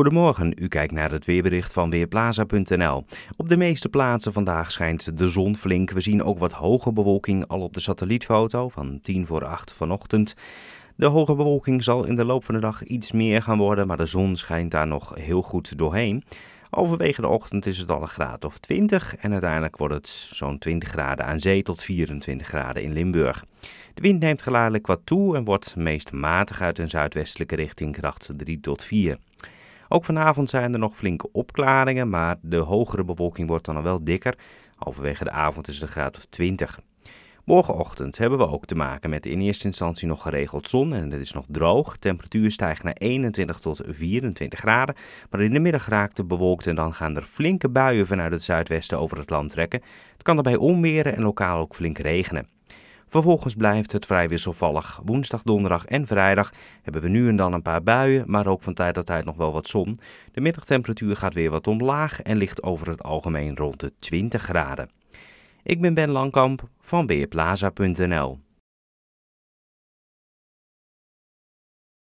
Goedemorgen, u kijkt naar het weerbericht van Weerplaza.nl. Op de meeste plaatsen vandaag schijnt de zon flink. We zien ook wat hoge bewolking al op de satellietfoto van 10 voor 8 vanochtend. De hoge bewolking zal in de loop van de dag iets meer gaan worden, maar de zon schijnt daar nog heel goed doorheen. Overwege de ochtend is het al een graad of 20 en uiteindelijk wordt het zo'n 20 graden aan zee tot 24 graden in Limburg. De wind neemt geleidelijk wat toe en wordt meest matig uit een zuidwestelijke richting kracht 3 tot 4. Ook vanavond zijn er nog flinke opklaringen, maar de hogere bewolking wordt dan al wel dikker. overwege de avond is de een graad of 20. Morgenochtend hebben we ook te maken met in eerste instantie nog geregeld zon en het is nog droog. De temperatuur stijgt naar 21 tot 24 graden, maar in de middag raakt het bewolkt en dan gaan er flinke buien vanuit het zuidwesten over het land trekken. Het kan daarbij onweren en lokaal ook flink regenen. Vervolgens blijft het vrij wisselvallig. Woensdag, donderdag en vrijdag hebben we nu en dan een paar buien, maar ook van tijd tot tijd nog wel wat zon. De middagtemperatuur gaat weer wat omlaag en ligt over het algemeen rond de 20 graden. Ik ben Ben Langkamp van Weerplaza.nl.